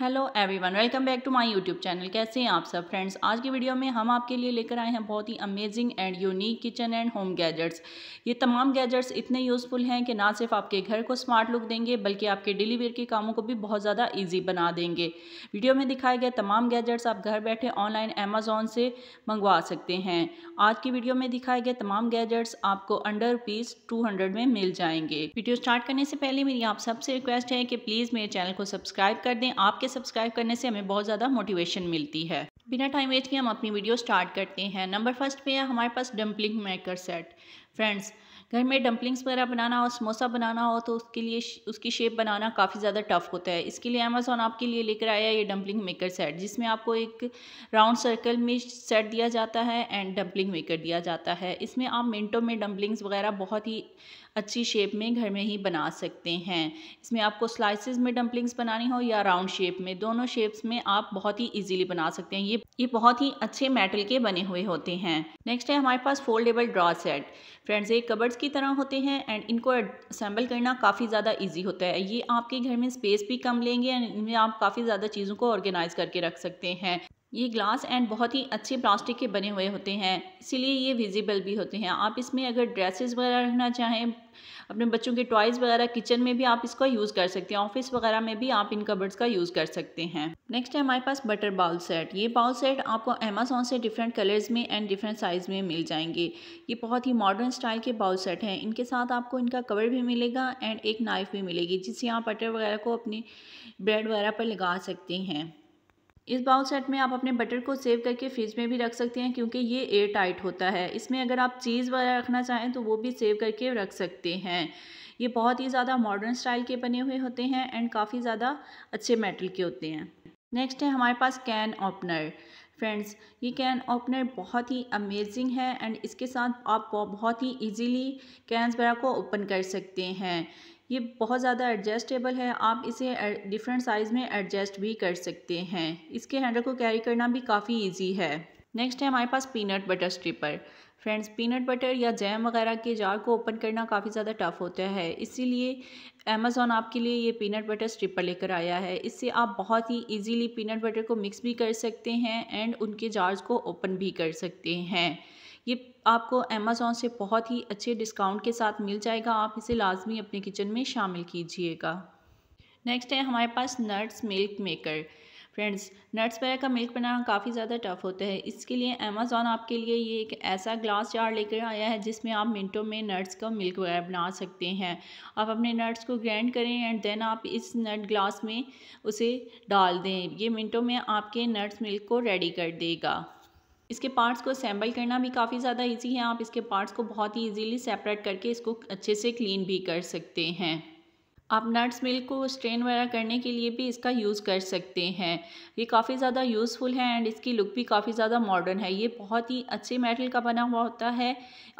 hello everyone welcome back to my YouTube channel कैसे हैं आप सब फ्रेंड्स आज की वीडियो में हम आपके लिए लेकर आए हैं बहुत ही amazing and unique kitchen and home gadgets ये तमाम गैजेट्स इतने यूज़फुल हैं कि ना सिर्फ आपके घर को स्मार्ट लुक देंगे बल्कि आपके डिलीवरी के कामों को भी बहुत ज़्यादा ईजी बना देंगे वीडियो में दिखाए गए तमाम गैजेट्स आप घर बैठे ऑनलाइन अमेज़ोन से मंगवा सकते हैं आज की वीडियो में दिखाए गए तमाम गैजेट्स आपको अंडर रुपीज़ टू में मिल जाएंगे वीडियो स्टार्ट करने से पहले मेरी आप सबसे रिक्वेस्ट है कि प्लीज़ मेरे चैनल को सब्सक्राइब कर दें आपके आपके सब्सक्राइब करने से हमें बहुत ज़्यादा मोटिवेशन मिलती है बिना टाइम वेस्ट के हम अपनी वीडियो स्टार्ट करते हैं नंबर फर्स्ट पे है हमारे पास डम्पलिंग मेकर सेट फ्रेंड्स घर में डम्पलिंग्स वगैरह बनाना हो समोसा बनाना हो तो उसके लिए उसकी शेप बनाना काफ़ी ज़्यादा टफ होता है इसके लिए अमेज़ोन आपके लिए लेकर आया है ये डम्पलिंग मेकर सेट जिसमें आपको एक राउंड सर्कल में सेट दिया जाता है एंड डम्पलिंग मेकर दिया जाता है इसमें आप मिनटों में डम्पलिंग्स वगैरह बहुत ही अच्छी शेप में घर में ही बना सकते हैं इसमें आपको स्लाइसिस में डम्पलिंग्स बनानी हो या राउंड शेप में दोनों शेप्स में आप बहुत ही इजीली बना सकते हैं ये ये बहुत ही अच्छे मेटल के बने हुए होते हैं नेक्स्ट है हमारे पास फोल्डेबल ड्रॉ सेट फ्रेंड्स ये कबर्ड्स की तरह होते हैं एंड इनको असम्बल करना काफ़ी ज़्यादा ईजी होता है ये आपके घर में स्पेस भी कम लेंगे एंड इनमें आप काफ़ी ज़्यादा चीज़ों को ऑर्गेनाइज करके रख सकते हैं ये ग्लास एंड बहुत ही अच्छे प्लास्टिक के बने हुए होते हैं इसीलिए ये विजिबल भी होते हैं आप इसमें अगर ड्रेसेस वगैरह रखना चाहें अपने बच्चों के टॉयज़ वगैरह किचन में भी आप इसका यूज़ कर सकते हैं ऑफिस वगैरह में भी आप इन कबर्ड्स का यूज़ कर सकते हैं नेक्स्ट है हमारे पास बटर बाउल सेट ये बाउल सेट आपको अमेजोन से डिफरेंट कलर्स में एंड डिफरेंट साइज़ में मिल जाएंगे ये बहुत ही मॉडर्न स्टाइल के बाउल सेट हैं इनके साथ आपको इनका कवर भी मिलेगा एंड एक नाइफ़ भी मिलेगी जिससे आप बटर वगैरह को अपने ब्रेड वगैरह पर लगा सकते हैं इस बाउल सेट में आप अपने बटर को सेव करके फ्रिज में भी रख सकते हैं क्योंकि ये एयर टाइट होता है इसमें अगर आप चीज़ वगैरह रखना चाहें तो वो भी सेव करके रख सकते हैं ये बहुत ही ज़्यादा मॉडर्न स्टाइल के बने हुए होते हैं एंड काफ़ी ज़्यादा अच्छे मेटल के होते हैं नेक्स्ट है हमारे पास कैन ओपनर फ्रेंड्स ये कैन ओपनर बहुत ही अमेजिंग है एंड इसके साथ आप बहुत ही इजीली कैंस वगैरह को ओपन कर सकते हैं ये बहुत ज़्यादा एडजस्टेबल है आप इसे डिफरेंट साइज़ में एडजस्ट भी कर सकते हैं इसके हैंडल को कैरी करना भी काफ़ी ईजी है नेक्स्ट है हमारे पास peanut butter stirrer friends peanut butter या जैम वगैरह के जार को ओपन करना काफ़ी ज़्यादा टफ़ होता है इसीलिए अमेज़ोन आपके लिए ये पीनट बटर स्ट्रिपर लेकर आया है इससे आप बहुत ही इजीली पीनट बटर को मिक्स भी कर सकते हैं एंड उनके जार्स को ओपन भी कर सकते हैं ये आपको अमेज़ोन से बहुत ही अच्छे डिस्काउंट के साथ मिल जाएगा आप इसे लाजमी अपने किचन में शामिल कीजिएगा नेक्स्ट है हमारे पास nuts milk maker friends nuts वगैरह का मिल्क बनाना काफ़ी ज़्यादा टफ होता है इसके लिए अमेज़ोन आपके लिए ये एक ऐसा ग्लास जार लेकर आया है जिसमें आप मिनटों में नट्स का मिल्क वगैरह बना सकते हैं आप अपने नट्स को ग्राइंड करें एंड देन आप इस नट ग्लास में उसे डाल दें ये मिनटों में आपके नट्स मिल्क को रेडी कर देगा इसके पार्ट्स को असेंबल करना भी काफ़ी ज़्यादा ईजी है आप इसके पार्ट्स को बहुत ही इजीली सेपरेट करके इसको अच्छे से क्लीन भी कर सकते हैं आप नट्स मिल्क को स्ट्रेन वगैरह करने के लिए भी इसका यूज़ कर सकते हैं ये काफ़ी ज़्यादा यूज़फुल है एंड इसकी लुक भी काफ़ी ज़्यादा मॉडर्न है ये बहुत ही अच्छे मेटल का बना हुआ होता है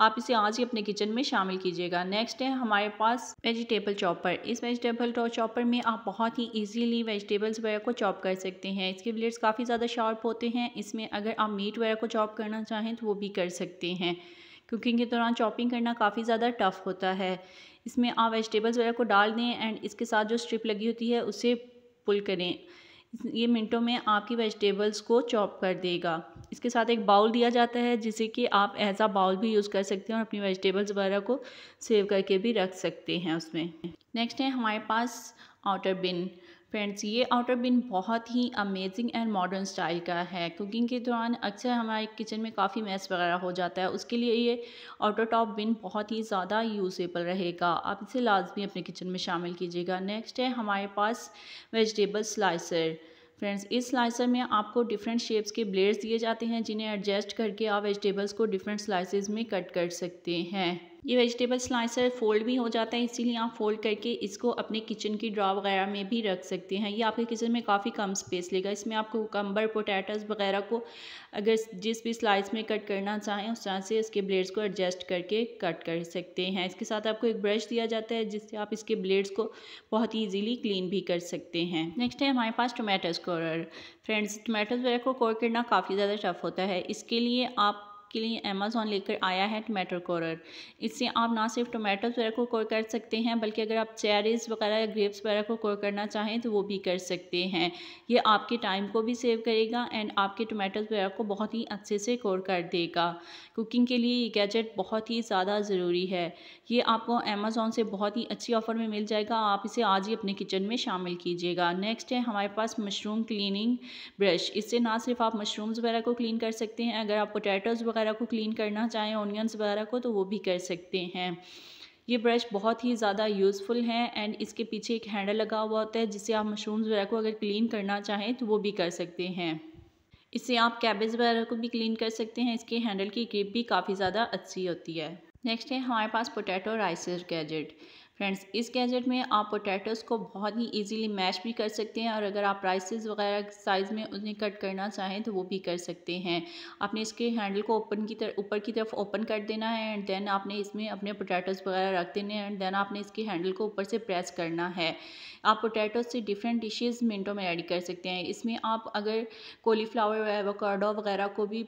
आप इसे आज ही अपने किचन में शामिल कीजिएगा नेक्स्ट है हमारे पास वेजिटेबल चॉपर इस वेजिटेबल चॉपर में आप बहुत ही ईजीली वेजिटेबल्स वगैरह को चॉप कर सकते हैं इसके ब्लेड्स काफ़ी ज़्यादा शार्प होते हैं इसमें अगर आप मीट वगैरह को चॉप करना चाहें तो वो भी कर सकते हैं कुकिंग के दौरान चॉपिंग करना काफ़ी ज़्यादा टफ़ होता है इसमें आप वेजिटेबल्स वगैरह को डाल दें एंड इसके साथ जो स्ट्रिप लगी होती है उसे पुल करें ये मिनटों में आपकी वेजिटेबल्स को चॉप कर देगा इसके साथ एक बाउल दिया जाता है जिसे कि आप एज आ बाउल भी यूज़ कर सकते हैं और अपनी वेजिटेबल्स वगैरह को सेव करके भी रख सकते हैं उसमें नेक्स्ट है हमारे पास आउटर बिन फ्रेंड्स ये आउटर बिन बहुत ही अमेजिंग एंड मॉडर्न स्टाइल का है कुकिंग के दौरान अक्सर हमारे किचन में काफ़ी मैस वगैरह हो जाता है उसके लिए ये आउटर टॉप बिन बहुत ही ज़्यादा यूजेबल रहेगा आप इसे लाजमी अपने किचन में शामिल कीजिएगा नेक्स्ट है हमारे पास वेजिटेबल स्लाइसर फ्रेंड्स इस स्लाइसर में आपको डिफरेंट शेप्स के ब्लेड्स दिए जाते हैं जिन्हें एडजस्ट करके आप वेजिटेबल्स को डिफरेंट स्लाइसेस में कट कर सकते हैं ये वेजिटेबल स्लाइसर फोल्ड भी हो जाता है इसीलिए आप फोल्ड करके इसको अपने किचन की ड्रा वगैरह में भी रख सकते हैं ये आपके किचन में काफ़ी कम स्पेस लेगा इसमें आपको कम्बर पोटैटोज वगैरह को अगर जिस भी स्लाइस में कट करना चाहें उस तरह से इसके ब्लेड्स को एडजस्ट करके कट कर सकते हैं इसके साथ आपको एक ब्रश दिया जाता है जिससे आप इसके ब्लेड्स को बहुत ईजीली क्लीन भी कर सकते हैं नेक्स्ट है हमारे पास टोमेटो स्कोरर फ्रेंड्स टोमेटोज वगैरह को कोर करना काफ़ी ज़्यादा टफ होता है इसके लिए आप के लिए अमेज़ोन लेकर आया है टोमेटो कॉरर इससे आप ना सिर्फ टोमेटो वगैरह को कोर कर सकते हैं बल्कि अगर आप चेरीज़ वगैरह या ग्रेप्स वगैरह को कोर करना चाहें तो वो भी कर सकते हैं ये आपके टाइम को भी सेव करेगा एंड आपके टोमेटो वगैरह को बहुत ही अच्छे से कोर कर देगा कुकिंग के लिए ये गैजेट बहुत ही ज़्यादा ज़रूरी है ये आपको अमेज़ोन से बहुत ही अच्छी ऑफ़र में मिल जाएगा आप इसे आज ही अपने किचन में शामिल कीजिएगा नेक्स्ट है हमारे पास मशरूम क्लीनिंग ब्रश इससे ना सिर्फ आप मशरूम्स वगैरह को क्लीन कर सकते हैं अगर आप पोटैटोज़ वगैरह वगैरह को क्लीन करना चाहें ऑनियंस वगैरह को तो वो भी कर सकते हैं ये ब्रश बहुत ही ज़्यादा यूज़फुल है एंड इसके पीछे एक हैंडल लगा हुआ होता है जिससे आप मशरूम्स वगैरह को अगर क्लीन करना चाहें तो वो भी कर सकते हैं इससे आप कैबेज वगैरह को भी क्लीन कर सकते हैं इसके हैंडल की ग्रिप भी काफ़ी ज़्यादा अच्छी होती है नेक्स्ट है हमारे पास पोटैटो राइसर गैजेट फ्रेंड्स इस गैजेट में आप पोटैटोज़ को बहुत ही इजीली मैश भी कर सकते हैं और अगर आप राइसेस वगैरह साइज़ में उन्हें कट करना चाहें तो वो भी कर सकते हैं आपने इसके हैंडल को ओपन की तरफ ऊपर की तरफ ओपन कर देना है एंड देन आपने इसमें अपने पोटैटोज़ वगैरह रख देने हैं एंड देन आपने इसके हैंडल को ऊपर से प्रेस करना है आप पोटैटोज़ से डिफरेंट डिशेज़ मिनटों में ऐड कर सकते हैं इसमें आप अगर कोलीफ्लावर एवोकाडो वगैरह को भी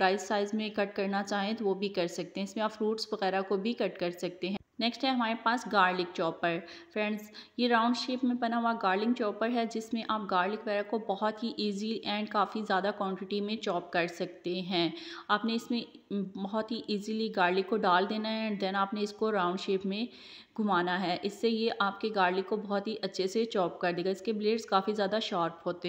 राइस साइज़ में कट करना चाहें तो वो भी कर सकते हैं इसमें आप फ्रूट्स वगैरह को भी कट कर सकते हैं नेक्स्ट है हमारे पास गार्लिक चॉपर फ्रेंड्स ये राउंड शेप में बना हुआ गार्लिक चॉपर है जिसमें आप गार्लिक वगैरह को बहुत ही इजी एंड काफ़ी ज़्यादा क्वांटिटी में चॉप कर सकते हैं आपने इसमें बहुत ही इजीली गार्लिक को डाल देना है एंड देन आपने इसको राउंड शेप में घुमाना है इससे ये आपके गार्लिक को बहुत ही अच्छे से चॉप कर देगा इसके ब्लेड्स काफ़ी ज़्यादा शार्प होते हैं